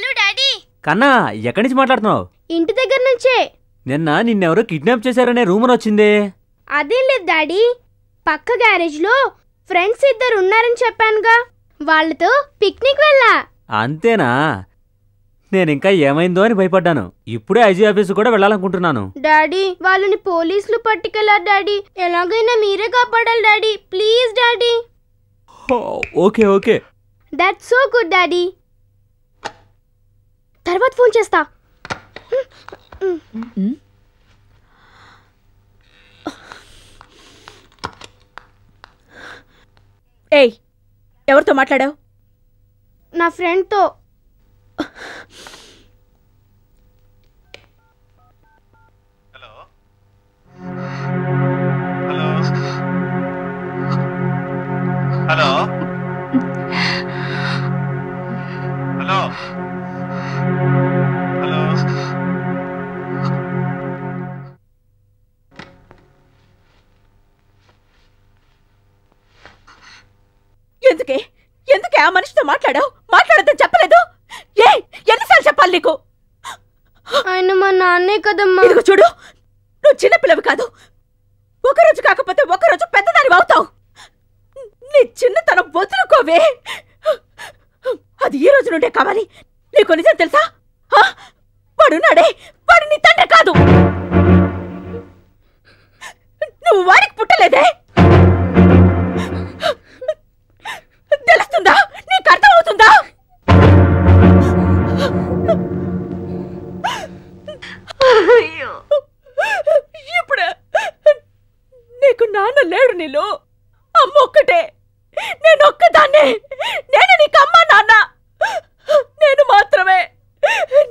hello daddy కన్నా ఎక్కడి నుంచి మాట్లాడుతున్నావు ఇంటి దగ్గర నుంచే నిన్న నిన్నెవరో కిడ్నాప్ చేశారనే రూమర్ వచ్చింది అదేం లేదు డాడీ పక్క గ్యారేజ్లో ఫ్రెండ్స్ ఇద్దరు ఉన్నారని చెప్పానుగా వాళ్ళతో పిక్నిక్ వెళ్ళా అంతేనా నేను ఇంకా ఏమైందో అని భయపడ్డాను ఇప్పుడే ఐజీ ఆఫీస్ కూడా వెళ్ళాలనుకుంటున్నాను డాడీ వాళ్ళని పోలీసులు పట్టుకెళ్ళారు డాడీ ఎలాగైనా మీరే కాపాడాలి daddy please daddy okay okay that's so good daddy తర్వాత ఫోన్ చేస్తా ఏయ్ ఎవరితో మాట్లాడావు నా ఫ్రెండ్తో ఎందుకే ఎందుకే ఆ మనిషితో మాట్లాడావు మాట్లాడద్దని చెప్పలేదు ఏ ఎన్నిసార్లు చెప్పాలి నీకు ఆయన మా నాన్నే కదమ్మా ఇదిగో చూడు నువ్వు చిన్నపిల్లవి కాదు ఒకరోజు కాకపోతే ఒకరోజు పెద్దదాని అవుతావు నీ చిన్నతనం వదులుకోవే అది ఈ రోజు నుండే కావాలి నీకు నిజం తెలుసా వాడు నాడే వాడు నీ తండ్రి కాదు నువ్వు వారికి పుట్టలేదే అయ్యో ఇప్పుడు నీకు నాన్న లేడు నీళ్ళు అమ్మ ఒక్కటే నేను ఒక్కదాన్నే నేను నీకు అమ్మ నాన్న నేను మాత్రమే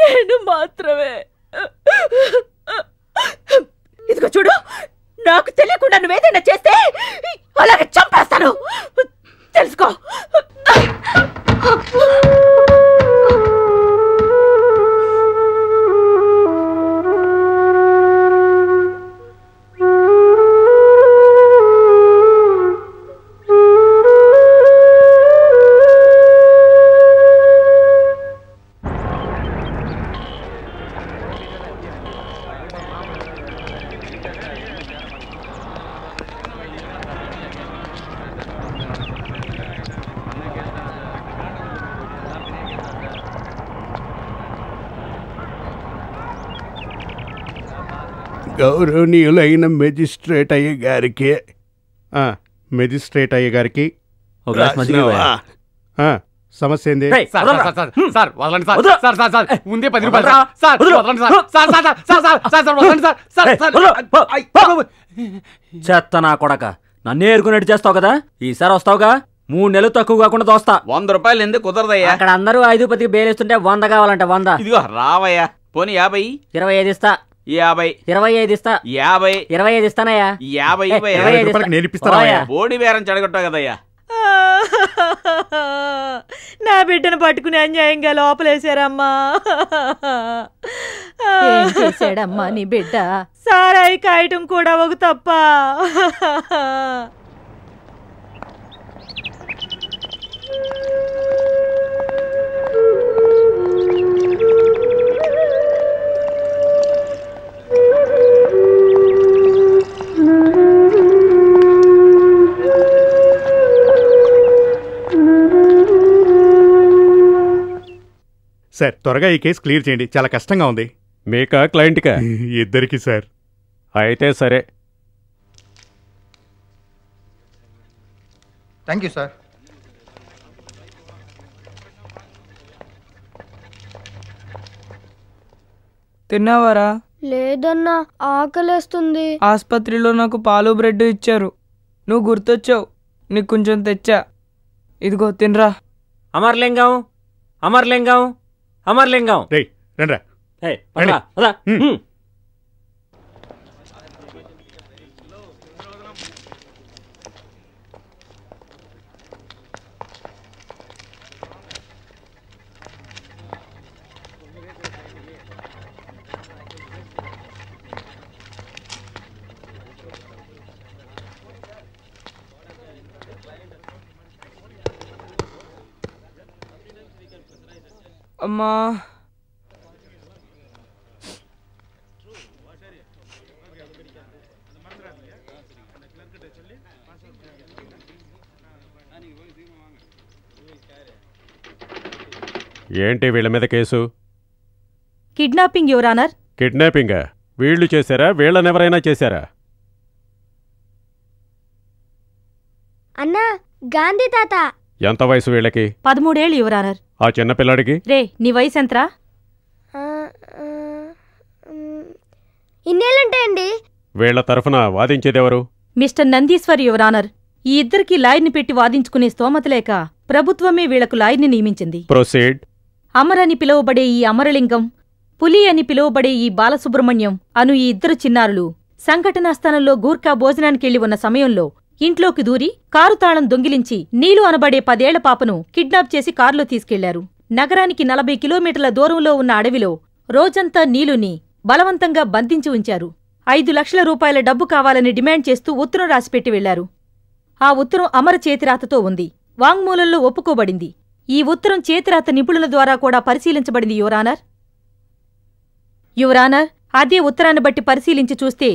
నేను మాత్రమే ఇదిగో చూడు నాకు తెలియకుండా నువ్వేదైనా చేస్తే అలాగే చంపేస్తాను తెలుసుకో గౌరవనీయులైన మెజిస్ట్రేట్ అయ్య గారికి మెజిస్ట్రేట్ అయ్య గారికి సమస్య ఏంది చెత్త నా కొడక నన్ను ఏరుకునేట్టు చేస్తావు కదా ఈసారి వస్తావుగా మూడు నెలలు తక్కువ కాకుండా దోస్తా వంద రూపాయలు ఎందుకు కుదరదయ్యా అక్కడ అందరూ ఐదు పతికి బేలేస్తుంటే వంద కావాలంటే వంద ఇదిగో రావయ్యా పోనీ యాభై ఇరవై ఐదు ఇస్తా యాభై ఇరవై ఐదు యాభై ఇరవై ఐదు ఇస్తానయ్యా యాభై ఇరవై ఐదు కదయ్యా నా బిడ్డను పట్టుకుని అన్యాయంగా లోపలేశారమ్మా నీ బిడ్డ సారాయి కాయటం కూడా ఒక తప్ప సార్ త్వరగా ఈ కేసు క్లియర్ చేయండి చాలా కష్టంగా ఉంది మీకా క్లయింట్కా ఇద్దరికి సార్ అయితే సరే థ్యాంక్ యూ సార్ తిన్నావారా లేదన్నా ఆకలేస్తుంది ఆసుపత్రిలో నాకు పాలు బ్రెడ్ ఇచ్చారు నువ్వు గుర్తొచ్చావు నీకు కొంచెం తెచ్చా ఇదిగో తినరా అమర్లింగం అమర్లింగం అమర్లింగం రే రండి అమ్మా ఏంటి వీళ్ళ మీద కేసు కిడ్నాపింగ్ యువరానర్ కిడ్నాపింగ్ వీళ్ళు చేశారా వీళ్ళని ఎవరైనా చేశారా అన్నా గాంధీ తాత ఎంత వయసు వీళ్ళకి పదమూడేళ్ళు యువరానర్ ఆ చిన్న పిల్లాడికి రే నీ వయసు ఎంతరా ఇన్నేళ్ళుంటాయండి వీళ్ల తరఫున వాదించేదెవరు మిస్టర్ నందీశ్వర్ యువరానర్ ఈ ఇద్దరికి లాయర్ని పెట్టి వాదించుకునే స్తోమత లేక ప్రభుత్వమే వీళ్లకు లాయర్ని నియమించింది ప్రొసీడ్ అమర్ అని పిలువబడే ఈ అమరలింగం పులి అని పిలువబడే ఈ బాలసుబ్రహ్మణ్యం అను ఈ ఇద్దరు చిన్నారులు సంఘటనా స్థానంలో గూర్ఖా భోజనానికి వెళ్లి ఉన్న సమయంలో ఇంట్లోకి దూరి కారు తాళం దొంగిలించి నీలు అనబడే పదేళ్ల పాపను కిడ్నాప్ చేసి కారులో తీసుకెళ్లారు నగరానికి నలభై కిలోమీటర్ల దూరంలో ఉన్న అడవిలో రోజంతా నీలుని బలవంతంగా బంధించి ఉంచారు ఐదు లక్షల రూపాయల డబ్బు కావాలని డిమాండ్ చేస్తూ ఉత్తరం రాసిపెట్టి వెళ్లారు ఆ ఉత్తరం అమర చేతిరాతతో ఉంది వాంగ్మూలంలో ఒప్పుకోబడింది ఈ ఉత్తరం చేతిరాత నిపుణుల ద్వారా కూడా పరిశీలించబడింది యువరానర్ యువరానర్ అదే ఉత్తరాన్ని బట్టి పరిశీలించి చూస్తే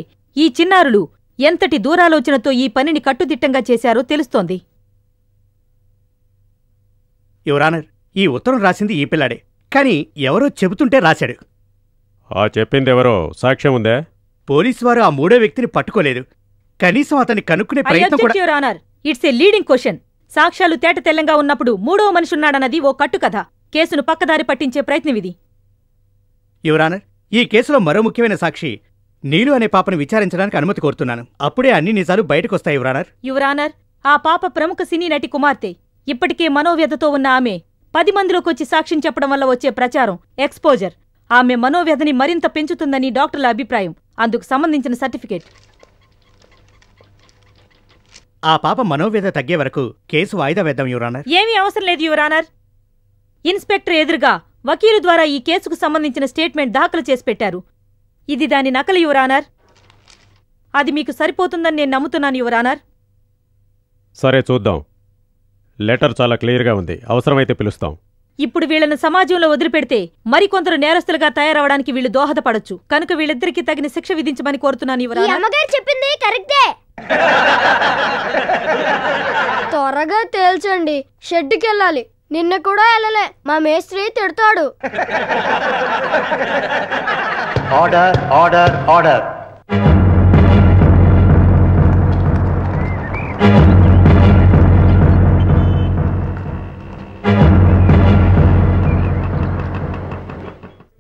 ఈ చిన్నారులు ఎంతటి దూరాలోచనతో ఈ పనిని కట్టుదిట్టంగా చేశారో తెలుస్తోంది యువరానర్ ఈ ఉత్తరం రాసింది ఈ పిల్లాడే కానీ ఎవరో చెబుతుంటే రాశాడు ఆ చెప్పిందెవరో సాక్ష్యం ఉందే పోలీసు వారు ఆ మూడో వ్యక్తిని పట్టుకోలేదు కనీసం అతన్ని కనుక్కునే ప్రయత్నం కూడా ఇట్స్ ఏ లీడింగ్ క్వశ్చన్ సాక్ష్యాలు తెల్లంగా ఉన్నప్పుడు మూడో ఉన్నాడన్నది ఓ కట్టుకథ కేసును పక్కదారి పట్టించే ప్రయత్నం ఇది యువరానర్ ఈ కేసులో మరో ముఖ్యమైన సాక్షి నీలు అనే పాపను విచారించడానికి అనుమతి కోరుతున్నాను అప్పుడే అన్ని నిజాలు బయటకొస్తాయి యువరానర్ యువరానర్ ఆ పాప ప్రముఖ సినీ నటి కుమార్తె ఇప్పటికే మనోవ్యధతో ఉన్న ఆమె పది మందిలోకొచ్చి సాక్ష్యం చెప్పడం వల్ల వచ్చే ప్రచారం ఎక్స్పోజర్ ఆమె మనోవ్యధని మరింత పెంచుతుందని డాక్టర్ల అభిప్రాయం అందుకు సంబంధించిన సర్టిఫికేట్ ఆ పాప మనోవ్యధ తగ్గే వరకు కేసు వాయిదా వేద్దాం యువరానర్ ఏమీ అవసరం లేదు యువరానర్ ఇన్స్పెక్టర్ ఎదురుగా వకీలు ద్వారా ఈ కేసుకు సంబంధించిన స్టేట్మెంట్ దాఖలు చేసి పెట్టారు ఇది దాని నకలు యువరానర్ అది మీకు సరిపోతుందని నేను నమ్ముతున్నాను యువరానర్ సరే చూద్దాం లెటర్ చాలా క్లియర్గా ఉంది అవసరమైతే పిలుస్తాం ఇప్పుడు వీళ్ళను సమాజంలో వదిలిపెడితే మరికొందరు నేరస్తులుగా తయారవడానికి వీళ్ళు దోహదపడచ్చు కనుక వీళ్ళిద్దరికీ తగిన శిక్ష విధించమని కోరుతున్నాను యువరానర్ అమ్మగారు చెప్పింది కరెక్టే త్వరగా తేల్చండి షెడ్కి వెళ్ళాలి నిన్న కూడా వెళ్ళలే మా మేస్త్రి తిడతాడు ఆర్డర్ ఆర్డర్ ఆర్డర్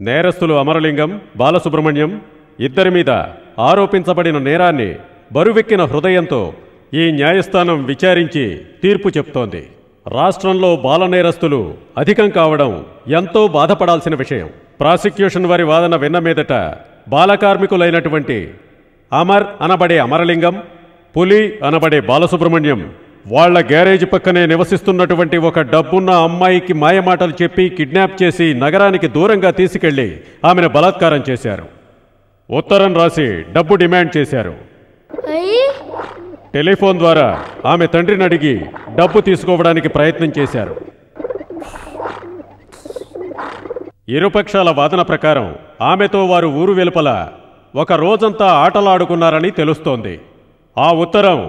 నేరస్తులు అమరలింగం బాలసుబ్రహ్మణ్యం ఇద్దరి మీద ఆరోపించబడిన నేరాన్ని బరువెక్కిన హృదయంతో ఈ న్యాయస్థానం విచారించి తీర్పు చెప్తోంది రాష్ట్రంలో బాల నేరస్తులు అధికం కావడం ఎంతో బాధపడాల్సిన విషయం ప్రాసిక్యూషన్ వారి వాదన విన్న మీదట బాలకార్మికులైనటువంటి అమర్ అనబడే అమరలింగం పులి అనబడే బాలసుబ్రహ్మణ్యం వాళ్ల గ్యారేజ్ పక్కనే నివసిస్తున్నటువంటి ఒక డబ్బున్న అమ్మాయికి మాయమాటలు చెప్పి కిడ్నాప్ చేసి నగరానికి దూరంగా తీసుకెళ్లి ఆమెను బలాత్కారం చేశారు ఉత్తరం రాసి డబ్బు డిమాండ్ చేశారు టెలిఫోన్ ద్వారా ఆమె తండ్రిని అడిగి డబ్బు తీసుకోవడానికి ప్రయత్నం చేశారు ఇరుపక్షాల వాదన ప్రకారం ఆమెతో వారు ఊరు వెలుపల ఒక రోజంతా ఆటలాడుకున్నారని తెలుస్తోంది ఆ ఉత్తరం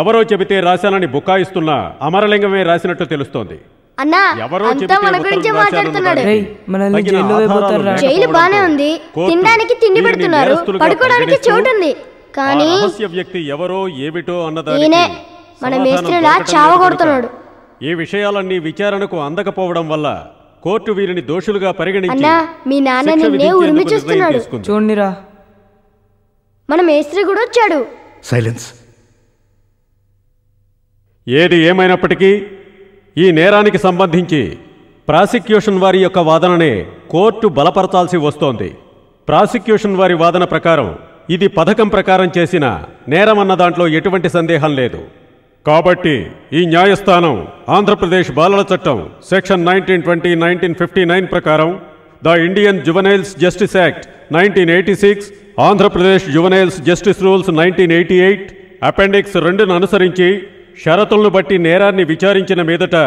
ఎవరో చెబితే రాశానని బుకాయిస్తున్న అమరలింగమే రాసినట్టు తెలుస్తోంది వ్యక్తి ఎవరో ఏమిటో ఈ విషయాలన్నీ విచారణకు అందకపోవడం వల్ల కోర్టు వీరిని దోషులుగా పరిగణించి మీ నాన్న నిన్నే ఉరిమి చూస్తున్నాడు మన మేస్త్రి కూడా వచ్చాడు సైలెన్స్ ఏది ఏమైనప్పటికీ ఈ నేరానికి సంబంధించి ప్రాసిక్యూషన్ వారి యొక్క వాదననే కోర్టు బలపరచాల్సి వస్తోంది ప్రాసిక్యూషన్ వారి వాదన ప్రకారం ఇది పథకం ప్రకారం చేసిన నేరమన్న దాంట్లో ఎటువంటి సందేహం లేదు కాబట్టి ఈ న్యాయస్థానం ఆంధ్రప్రదేశ్ బాలల చట్టం section nineteen twenty nineteen fifty nine ప్రకారం the Indian juveniles justice act nineteen eighty six Andhra Pradesh juveniles justice rules nineteen eighty eight appendix రెండును అనుసరించి షరతులను బట్టి నేరాన్ని విచారించిన మీదట